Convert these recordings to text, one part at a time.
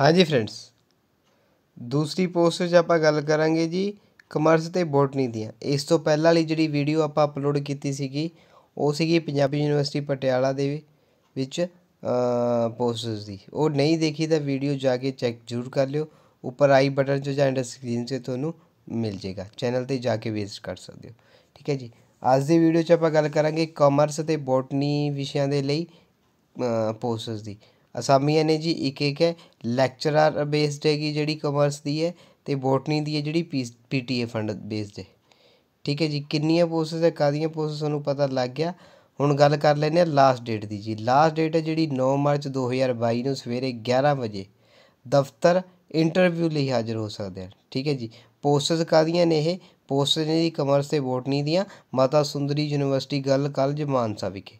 ਹਾਂਜੀ ਫਰੈਂਡਸ ਦੂਸਰੀ ਪੋਸਟ 'ਚ ਆਪਾਂ ਗੱਲ ਕਰਾਂਗੇ ਜੀ ਕਮਰਸ ਤੇ ਬੋਟਨੀ ਦੀਆਂ ਇਸ ਤੋਂ ਪਹਿਲਾਂ ਵਾਲੀ ਜਿਹੜੀ ਵੀਡੀਓ ਆਪਾਂ ਅਪਲੋਡ ਕੀਤੀ ਸੀਗੀ ਉਹ ਸੀਗੀ ਪੰਜਾਬੀ ਯੂਨੀਵਰਸਿਟੀ ਪਟਿਆਲਾ ਦੇ ਵਿੱਚ ਪੋਸਟਸ ਦੀ ਉਹ ਨਹੀਂ ਦੇਖੀ ਤਾਂ ਵੀਡੀਓ ਜਾ ਕੇ ਚੈੱਕ ਜ਼ਰੂਰ ਕਰ ਲਿਓ ਉੱਪਰ ਆਈ ਬਟਨ 'ਚ ਜਾਂ ਸਕਰੀਨ 'ਤੇ ਤੁਹਾਨੂੰ ਮਿਲ ਜੇਗਾ ਚੈਨਲ ਤੇ ਜਾ ਕੇ ਵਿਜ਼ਿਟ ਕਰ ਸਕਦੇ ਹੋ ਠੀਕ ਹੈ ਜੀ ਅੱਜ ਦੀ ਵੀਡੀਓ 'ਚ ਆਪਾਂ ਗੱਲ ਕਰਾਂਗੇ ਕਮਰਸ ਤੇ ਬੋਟਨੀ ਵਿਸ਼ਿਆਂ ਦੇ ਲਈ ਪੋਸਟਸ ਦੀ ਅਸਾਮੀਆਂ ਨੇ ਜੀ ਇੱਕ ਇੱਕ ਹੈ ਲੈਕਚਰਰ ਬੇਸਡ ਹੈਗੀ ਜਿਹੜੀ ਕਮਰਸ ਦੀ ਹੈ ਤੇ ਬੋਟਨੀ ਦੀ ਹੈ ਜਿਹੜੀ ਪੀਟੀਏ ਫੰਡ ਬੇਸਡ ਹੈ ਠੀਕ ਹੈ ਜੀ ਕਿੰਨੀਆਂ ਪੋਸਟਸ ਹੈ ਕਾਦੀਆਂ ਪੋਸਟਸ ਤੁਹਾਨੂੰ ਪਤਾ ਲੱਗ ਗਿਆ ਹੁਣ ਗੱਲ ਕਰ ਲੈਨੇ ਆ ਲਾਸਟ ਡੇਟ ਦੀ ਜੀ ਲਾਸਟ ਡੇਟ ਹੈ ਜਿਹੜੀ 9 ਮਾਰਚ 2022 ਨੂੰ ਸਵੇਰੇ 11 ਵਜੇ ਦਫ਼ਤਰ ਇੰਟਰਵਿਊ ਲਈ ਹਾਜ਼ਰ ਹੋ ਸਕਦੇ ਆ ਠੀਕ ਹੈ ਜੀ ਪੋਸਟਸ ਕਾਦੀਆਂ ਨੇ ਇਹ ਪੋਸਟਸ ਨੇ ਦੀ ਕਮਰਸ ਤੇ ਬੋਟਨੀ ਦੀਆਂ Mata Sundari university girls college Mansa ਵਿਖੇ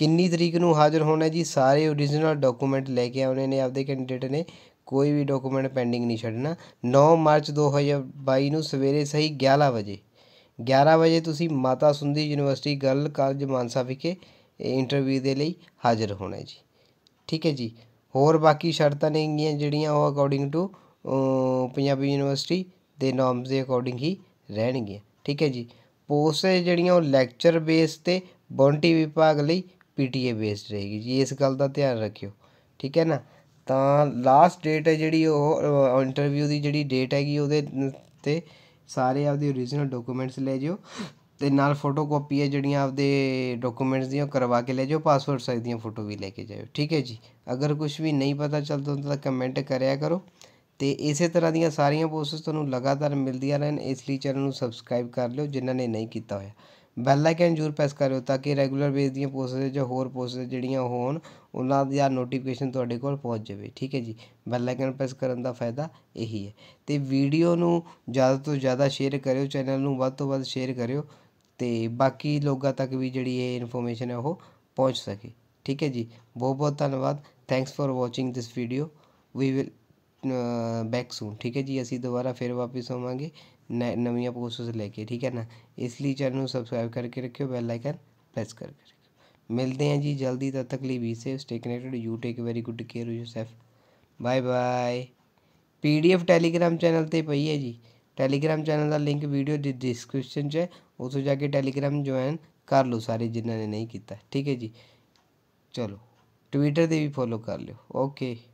ਕਿੰਨੀ ਤਰੀਕ ਨੂੰ ਹਾਜ਼ਰ ਹੋਣਾ ਜੀ ਸਾਰੇ origignal ਡਾਕੂਮੈਂਟ ਲੈ ਕੇ ਆਉਣੇ ਨੇ ਆਪਦੇ ਕੈਂਡੀਡੇਟ ਨੇ ਕੋਈ ਵੀ ਡਾਕੂਮੈਂਟ ਪੈਂਡਿੰਗ ਨਹੀਂ ਛੱਡਣਾ 9 ਮਾਰਚ 2022 ਨੂੰ ਸਵੇਰੇ ਸਹੀ 11 ਵਜੇ 11 ਵਜੇ ਤੁਸੀਂ Mata Sundri university girl college Mansa ਵਿਖੇ ਇੰਟਰਵਿਊ ਦੇ ਲਈ ਹਾਜ਼ਰ ਹੋਣਾ ਜੀ ਠੀਕ ਹੈ ਜੀ ਹੋਰ ਬਾਕੀ ਸ਼ਰਤਾਂ ਨੇਗੀਆਂ ਜਿਹੜੀਆਂ ਉਹ ਅਕੋਰਡਿੰਗ ਟੂ ਪੰਜਾਬੀ ਯੂਨੀਵਰਸਿਟੀ ਦੇ ਨਾਮਸ ਦੇ ਅਕੋਰਡਿੰਗ ਹੀ ਰਹਿਣਗੀਆਂ ਠੀਕ ਹੈ ਜੀ ਪੋਸਟ ਜਿਹੜੀਆਂ ਉਹ ਲੈਕਚਰ ਬੇਸ ਤੇ ਬੌਂਟੀ ਵਿਭਾਗ ਲਈ ਪੀਟੀਏ ਬੇਸਡ ਰਹੇਗੀ ਜੀ ਇਸ ਗੱਲ ਦਾ ਧਿਆਨ ਰੱਖਿਓ ਠੀਕ ਹੈ ਨਾ ਤਾਂ ਲਾਸਟ ਡੇਟ ਹੈ ਜਿਹੜੀ ਉਹ ਇੰਟਰਵਿਊ ਦੀ ਜਿਹੜੀ ਡੇਟ ਹੈਗੀ ਉਹਦੇ ਤੇ ਸਾਰੇ ਆਪਦੇ origignal ਡਾਕੂਮੈਂਟਸ ਲੈ ਜਿਓ ਤੇ ਨਾਲ ਫੋਟੋਕਾਪੀ ਹੈ ਜਿਹੜੀਆਂ ਆਪਦੇ ਡਾਕੂਮੈਂਟਸ ਦੀਆਂ ਕਰਵਾ ਕੇ ਲੈ ਜਿਓ ਪਾਸਪੋਰਟ ਸਾਈਜ਼ ਦੀਆਂ ਫੋਟੋ ਵੀ ਲੈ ਕੇ ਜਾਇਓ ਠੀਕ ਹੈ ਜੀ ਅਗਰ ਕੁਝ ਵੀ ਨਹੀਂ ਪਤਾ ਚੱਲਦਾ ਤਾਂ ਕਮੈਂਟ ਕਰਿਆ ਕਰੋ ਤੇ ਇਸੇ ਤਰ੍ਹਾਂ ਦੀਆਂ ਸਾਰੀਆਂ ਪੋਸਟਸ ਤੁਹਾਨੂੰ ਲਗਾਤਾਰ ਮਿਲਦੀਆਂ ਰਹਿਣ ਇਸ ਲਈ ਚੈਨਲ ਨੂੰ ਸਬਸਕ੍ਰਾਈਬ ਕਰ ਲਿਓ ਜਿਨ੍ਹਾਂ ਨੇ ਨਹੀਂ ਕੀਤਾ ਹੋਇਆ ਬੈਲ ਆਈਕਨ ਜ਼ਰੂਰ ਪ੍ਰੈਸ ਕਰਿਓ ਤਾਂ ਕਿ ਰੈਗੂਲਰ ਬੇਸ ਦੀਆਂ ਪੋਸਟਸ ਜਾਂ ਹੋਰ ਪੋਸਟਸ ਜਿਹੜੀਆਂ ਹੋਣ ਉਹਨਾਂ ਦੀ ਆ ਨੋਟੀਫਿਕੇਸ਼ਨ ਤੁਹਾਡੇ ਕੋਲ ਪਹੁੰਚ ਜਾਵੇ ਠੀਕ ਹੈ ਜੀ ਬੈਲ ਆਈਕਨ ਪ੍ਰੈਸ ਕਰਨ ਦਾ ਫਾਇਦਾ ਇਹੀ ਹੈ ਤੇ ਵੀਡੀਓ ਨੂੰ ਜ਼ਿਆਦਾ ਤੋਂ ਜ਼ਿਆਦਾ ਸ਼ੇਅਰ ਕਰਿਓ ਚੈਨਲ ਨੂੰ ਵੱਧ ਤੋਂ ਵੱਧ ਸ਼ੇਅਰ ਕਰਿਓ ਤੇ ਬਾਕੀ ਲੋਕਾਂ ਤੱਕ ਵੀ ਜਿਹੜੀ ਇਹ ਇਨਫੋਰਮੇਸ਼ਨ ਹੈ ਉਹ ਪਹੁੰਚ ਸਕੇ ਠੀਕ ਹੈ ਜੀ ਬਹੁਤ ਬਹੁਤ ਧੰਨਵਾਦ thanks for watching this video we will back soon ठीक है जी असी दोबारा फिर वापस आवेंगे न नवी पोस्ट लेके ठीक है ना इसलिए चैनल सबसक्राइब करके रखियो बेल आइकन प्रेस करके रखियो मिलते हैं जी जल्दी तब तक ली से stay connected you take very good care you safe bye bye एफ टैलीग्राम चैनल पर पई है जी टैलीग्राम चैनल का लिंक भीडियो डि डिस्क्रिप्शन है उस जाके टैलीग्राम ज्वाइन कर लो सारे जिन्होंने नहीं किया ठीक है जी चलो ट्विटर से भी फॉलो कर लो ओके